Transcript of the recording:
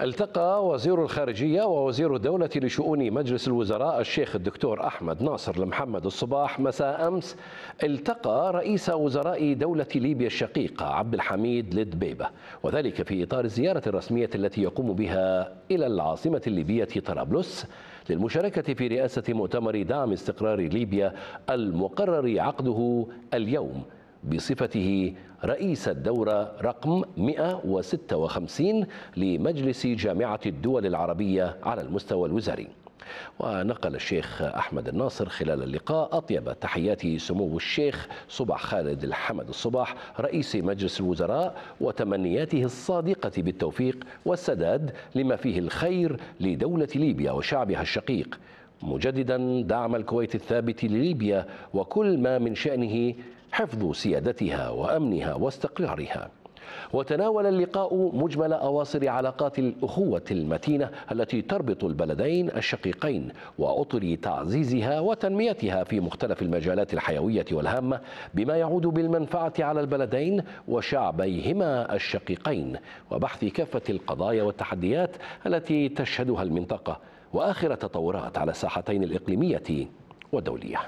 التقى وزير الخارجية ووزير الدولة لشؤون مجلس الوزراء الشيخ الدكتور أحمد ناصر المحمد الصباح مساء أمس التقى رئيس وزراء دولة ليبيا الشقيقة عبد الحميد لدبيبة وذلك في إطار الزيارة الرسمية التي يقوم بها إلى العاصمة الليبية طرابلس للمشاركة في رئاسة مؤتمر دعم استقرار ليبيا المقرر عقده اليوم بصفته رئيس الدورة رقم 156 لمجلس جامعة الدول العربية على المستوى الوزاري ونقل الشيخ أحمد الناصر خلال اللقاء أطيب تحيات سمو الشيخ صباح خالد الحمد الصباح رئيس مجلس الوزراء وتمنياته الصادقة بالتوفيق والسداد لما فيه الخير لدولة ليبيا وشعبها الشقيق مجددا دعم الكويت الثابت لليبيا وكل ما من شأنه حفظ سيادتها وامنها واستقرارها وتناول اللقاء مجمل أواصر علاقات الأخوة المتينة التي تربط البلدين الشقيقين وأطر تعزيزها وتنميتها في مختلف المجالات الحيوية والهامة بما يعود بالمنفعة على البلدين وشعبيهما الشقيقين وبحث كافة القضايا والتحديات التي تشهدها المنطقة وآخر تطورات على الساحتين الإقليمية والدولية